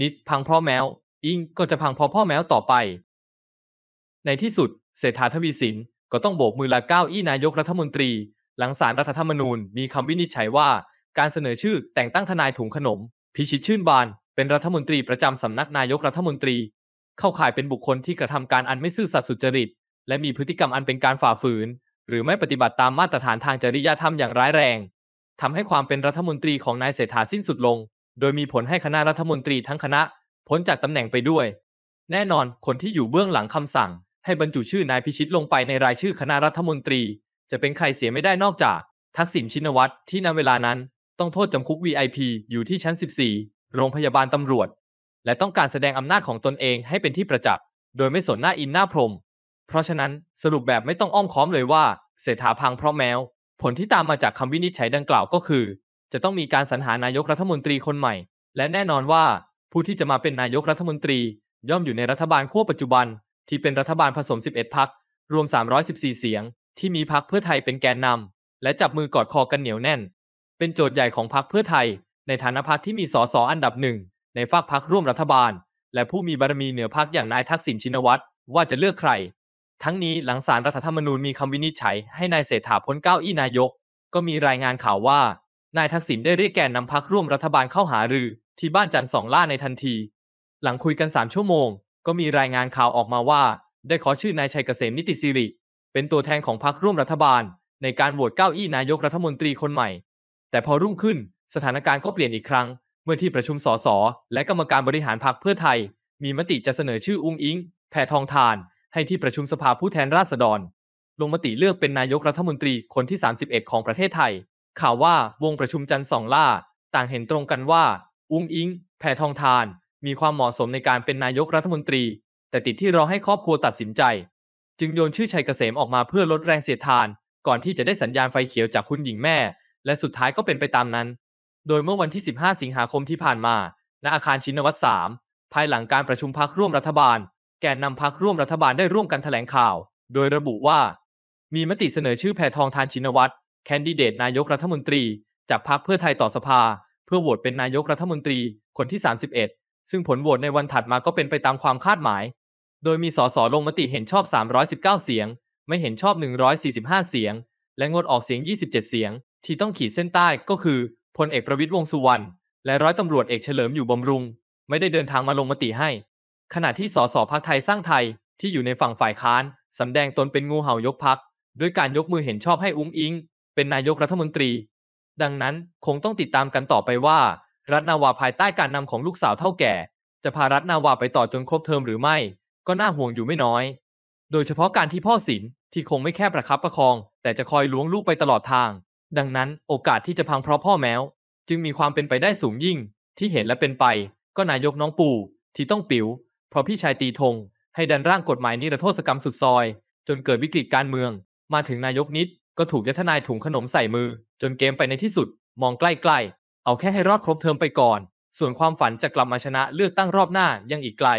นิดพังพ่อแมว อิงก็จะพังพอพ่อแมวต่อไป ในที่สุดเศรษฐาทวีสินก็ต้องโบกมือลาเก้าอี้นายกรัฐมนตรี หลังสารรัฐธรรมนูญมีคำวินิจฉัยว่า การเสนอชื่อแต่งตั้งทนายถุงขนม พิชิตชื่นบาน เป็นรัฐมนตรีประจำสำนักนายกรัฐมนตรี เข้าข่ายเป็นบุคคลที่กระทำการอันไม่ซื่อสัตย์สุจริตและมีพฤติกรรมอันเป็นการฝ่าฝืน หรือไม่ปฏิบัติตามมาตรฐานทางจริยธรรมอย่างร้ายแรงทำให้ความเป็นรัฐมนตรีของนายเศรษฐาสิ้นสุดลงโดยมีผลให้คณะรัฐมนตรีทั้งคณะ พ้นจากตำแหน่งไปด้วย แน่นอนคนที่อยู่เบื้องหลังคำสั่ง ให้บรรจุชื่อนายพิชิตลงไปในรายชื่อคณะรัฐมนตรี จะเป็นใครเสียไม่ได้นอกจากทักษิณชินวัตรที่นณเวลานั้น ต้องโทษจำคุก VIP อยู่ที่ชั้น 14 โรงพยาบาลตำรวจ และต้องการแสดงอำนาจของตนเองให้เป็นที่ประจักษ์โดยไม่สนหน้าอินหน้าพรมเพราะฉะนั้น สรุปแบบไม่ต้องอ้อมค้อมเลยว่าเศรษฐาพังเพราะแมวผลที่ตามมาจากคำวินิจฉัยดังกล่าวก็คือจะต้องมีการสรรหานายกรัฐมนตรีคนใหม่ และแน่นอนว่าผู้ที่จะมาเป็นนายกรัฐมนตรีย่อมอยู่ในรัฐบาลขั้วปัจจุบัน ที่เป็นรัฐบาลผสม 11 พักรวม 314 เสียง ที่มีพักเพื่อไทยเป็นแกนนำ และจับมือกอดคอกันเหนียวแน่น เป็นโจทย์ใหญ่ของพักเพื่อไทย ในฐานะพักที่มีสสอันดับหนึ่งในฝากพักร่วมรัฐบาล และผู้มีบารมีเหนือพักอย่างนายทักษิณชินวัตรว่าจะเลือกใคร ทั้งนี้หลังสารรัฐธรรมนูญมีคำวินิจฉัยให้นายเศรษฐาพ้นเก้าอี้นายกก็มีรายงานข่าวว่านายทักษิณได้เรียกแกนนำพักร่วมรัฐบาลเข้าหารือ ที่บ้านจันทร์สองล่าในทันที หลังคุยกันสามชั่วโมง ก็มีรายงานข่าวออกมาว่า ได้ขอชื่อนายชัยเกษมนิติสิริ เป็นตัวแทนของพักร่วมรัฐบาล ในการโหวตเก้าอี้นายกรัฐมนตรีคนใหม่ แต่พอรุ่งขึ้นสถานการณ์ก็เปลี่ยนอีกครั้ง เมื่อที่ประชุมสสและกรรมการบริหารพักเพื่อไทย มีมติจะเสนอชื่ออุ้งอิงแพทองทาน ให้ที่ประชุมสภาผู้แทนราษฎร ลงมติเลือกเป็นนายกรัฐมนตรีคนที่ 31 ของประเทศไทยข่าวว่าวงประชุมจันทร์สองล่า ต่างเห็นตรงกันว่าอุ้งอิงแพทองทาน มีความเหมาะสมในการเป็นนายกรัฐมนตรี แต่ติดที่รอให้ครอบครัวตัดสินใจ จึงโยนชื่อชัยเกษมออกมาเพื่อลดแรงเสียดทาน ก่อนที่จะได้สัญญาณไฟเขียวจากคุณหญิงแม่ และสุดท้ายก็เป็นไปตามนั้น โดยเมื่อวันที่ 15 สิงหาคมที่ผ่านมา ณอาคารชินวัตรสามภายหลังการประชุมพักร่วมรัฐบาล แกนนำพักร่วมรัฐบาลได้ร่วมกันแถลงข่าว โดยระบุว่า มีมติเสนอชื่อแพทองทานชินวัตรแคนดิเดตนายกรัฐมนตรี จากพรรคเพื่อไทยต่อสภาเพื่อโหวตเป็นนายกรัฐมนตรีคนที่ 31 ซึ่งผลโหวตในวันถัดมาก็เป็นไปตามความคาดหมาย โดยมีสสลงมติเห็นชอบ 319 เสียง ไม่เห็นชอบ 145 เสียง และงดออกเสียง 27 เสียง ที่ต้องขีดเส้นใต้ก็คือ พลเอกประวิตยวงสุวรรณ และร้อยตำรวจเอกเฉลิมอยู่บำรุง ไม่ได้เดินทางมาลงมติให้ ขณะที่สสพักไทยสร้างไทยที่อยู่ในฝั่งฝ่ายค้านสำแดงตนเป็นงูเห่ายกพักด้วยการยกมือเห็นชอบให้อุ้งอิงเป็นนายกรัฐมนตรีดังนั้นคงต้องติดตามกันต่อไปว่ารัฐนาวาภายใต้การนำของลูกสาวเท่าแก่ จะพารัฐนาวาไปต่อจนครบเทอมหรือไม่ก็น่าห่วงอยู่ไม่น้อย โดยเฉพาะการที่พ่อศิลที่คงไม่แค่ประครับประคองแต่จะคอยล้วงลูกไปตลอดทาง ดังนั้นโอกาสที่จะพังเพราะพ่อแมวจึงมีความเป็นไปได้สูงยิ่งที่เห็นและเป็นไป ก็นายกน้องปู่ ที่ต้องปิว๋วเพราะพี่ชายตีธง ให้ดันร่างกฎหมายนิรโทษกรรมสุดซอย จนเกิดวิกฤตการเมือง มาถึงนายกนิดก็ถูกยัดทนายถุงขนมใส่มือ จนเกมไปในที่สุด มองใกล้ๆเอาแค่ให้รอดครบเทอมไปก่อน ส่วนความฝันจะกลับมาชนะเลือกตั้งรอบหน้ายังอีกไกล